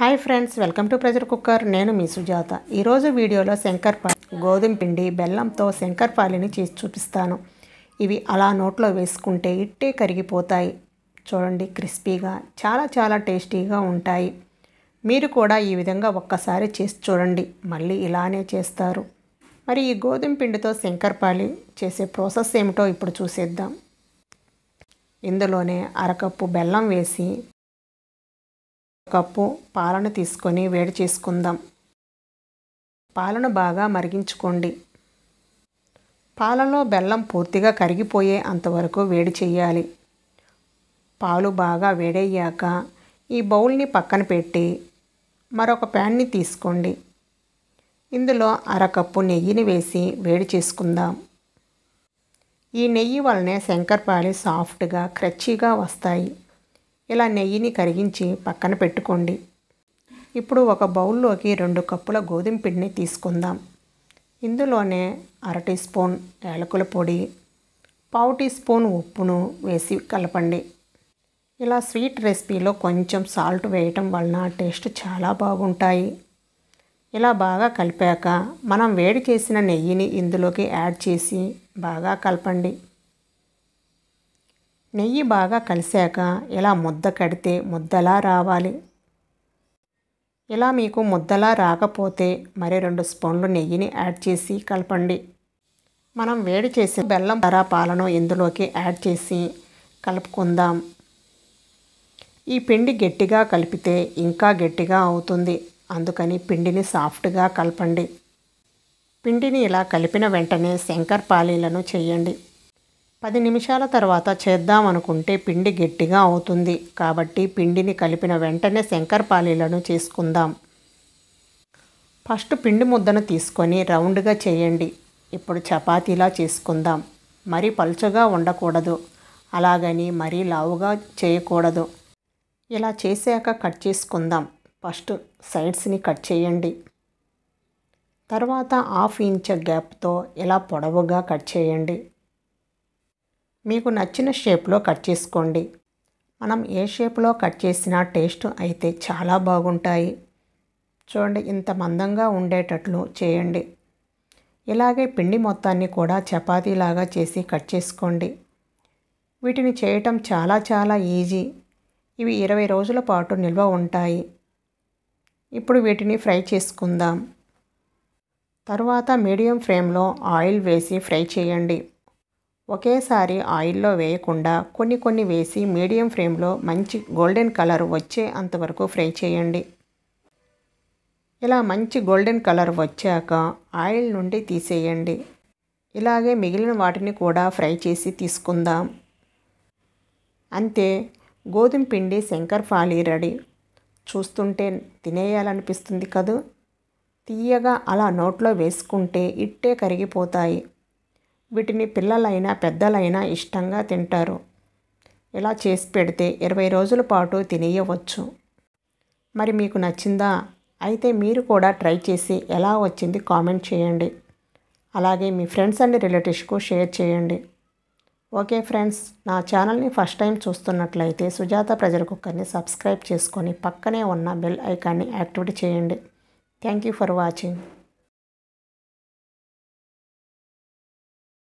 hi friends welcome to pressure cooker నేను మీ సుజాత ఈరోజు వీడియోలో శంకర్ గోధుమ పిండి బెల్లంతో శంకర్ పాలిని చేసి చూపిస్తాను ఇవి అలా నోట్లో వేసుకుంటే ఇట్టే కరిగిపోతాయి చూడండి క్రిస్పీగా చాలా చాలా టేస్టీగా ఉంటాయి మీరు కూడా ఈ విధంగా ఒక్కసారి చేసి చూడండి మళ్ళీ ఇలానే చేస్తారు మరి ఈ గోధుమ పిండితో శంకర్ పాలి చేసే ప్రాసెస్ ఏమిటో ఇప్పుడు చూసేద్దాం ఇందులోనే అరకప్పు బెల్లం వేసి కప్పు పాలను తీసుకొని వేడి చేసుకుందాం పాలను బాగా మరిగించుకోండి పాలలో బెల్లం పూర్తిగా కరిగిపోయే అంతవరకు వేడి చేయాలి పాలు బాగా వేడయ్యాక ఈ బౌల్ని పక్కన పెట్టి మరొక ప్యాన్ని తీసుకోండి ఇందులో అరకప్పు నెయ్యిని వేసి వేడి చేసుకుందాం ఈ నెయ్యి వలనే శంకర్పాలి సాఫ్ట్గా క్రచ్చీగా వస్తాయి ఇలా నెయ్యిని కరిగించి పక్కన పెట్టుకోండి ఇప్పుడు ఒక బౌల్లోకి రెండు కప్పుల గోధుమ పిండిని తీసుకుందాం ఇందులోనే అర టీ స్పూన్ యాలకుల పొడి పావు టీ స్పూన్ ఉప్పును వేసి కలపండి ఇలా స్వీట్ రెసిపీలో కొంచెం సాల్ట్ వేయటం వలన టేస్ట్ చాలా బాగుంటాయి ఇలా బాగా కలిపాక మనం వేడి చేసిన నెయ్యిని ఇందులోకి యాడ్ చేసి బాగా కలపండి నెయ్యి బాగా కలిసాక ఇలా ముద్ద కడితే ముద్దలా రావాలి ఇలా మీకు ముద్దలా రాకపోతే మరి రెండు స్పూన్లు నెయ్యిని యాడ్ చేసి కలపండి మనం వేడి చేసి బెల్లం ధర పాలను ఇందులోకి యాడ్ చేసి కలుపుకుందాం ఈ పిండి గట్టిగా కలిపితే ఇంకా గట్టిగా అవుతుంది అందుకని పిండిని సాఫ్ట్గా కలపండి పిండిని ఇలా కలిపిన వెంటనే శంకర్ పాలీలను చేయండి పది నిమిషాల తర్వాత చేద్దాం అనుకుంటే పిండి గట్టిగా అవుతుంది కాబట్టి పిండిని కలిపిన వెంటనే శంకరపాళీలను చేసుకుందాం ఫస్ట్ పిండి ముద్దను తీసుకొని రౌండ్గా చేయండి ఇప్పుడు చపాతీలా చేసుకుందాం మరీ పలుచగా ఉండకూడదు అలాగని మరీ లావుగా చేయకూడదు ఇలా చేశాక కట్ చేసుకుందాం ఫస్ట్ సైడ్స్ని కట్ చేయండి తర్వాత హాఫ్ ఇంచ్ గ్యాప్తో ఇలా పొడవుగా కట్ చేయండి మీకు నచ్చిన షేప్లో కట్ చేసుకోండి మనం ఏ షేప్లో కట్ చేసినా టేస్ట్ అయితే చాలా బాగుంటాయి చూడండి ఇంత మందంగా ఉండేటట్లు చేయండి ఇలాగే పిండి మొత్తాన్ని కూడా చపాతీలాగా చేసి కట్ చేసుకోండి వీటిని చేయటం చాలా చాలా ఈజీ ఇవి ఇరవై రోజుల పాటు నిల్వ ఉంటాయి ఇప్పుడు వీటిని ఫ్రై చేసుకుందాం తరువాత మీడియం ఫ్లేమ్లో ఆయిల్ వేసి ఫ్రై చేయండి ఒకేసారి ఆయిల్లో వేయకుండా కొన్ని కొన్ని వేసి మీడియం ఫ్లేమ్లో మంచి గోల్డెన్ కలర్ వచ్చే అంతవరకు ఫ్రై చేయండి ఇలా మంచి గోల్డెన్ కలర్ వచ్చాక ఆయిల్ నుండి తీసేయండి ఇలాగే మిగిలిన వాటిని కూడా ఫ్రై చేసి తీసుకుందాం అంతే గోధుమ పిండి శంకర్ ఫాలీ రెడీ చూస్తుంటే తినేయాలనిపిస్తుంది కదూ తీయగా అలా నోట్లో వేసుకుంటే ఇట్టే కరిగిపోతాయి వీటిని పిల్లలైనా పెద్దలైనా ఇష్టంగా తింటారు ఇలా చేసి పెడితే ఇరవై రోజుల పాటు తినేయవచ్చు మరి మీకు నచ్చిందా అయితే మీరు కూడా ట్రై చేసి ఎలా వచ్చింది కామెంట్ చేయండి అలాగే మీ ఫ్రెండ్స్ అండ్ రిలేటివ్స్కు షేర్ చేయండి ఓకే ఫ్రెండ్స్ నా ఛానల్ని ఫస్ట్ టైం చూస్తున్నట్లయితే సుజాత ప్రజల కుక్కర్ని సబ్స్క్రైబ్ చేసుకొని పక్కనే ఉన్న బెల్ ఐకాన్ని యాక్టివేట్ చేయండి థ్యాంక్ యూ ఫర్ వాచింగ్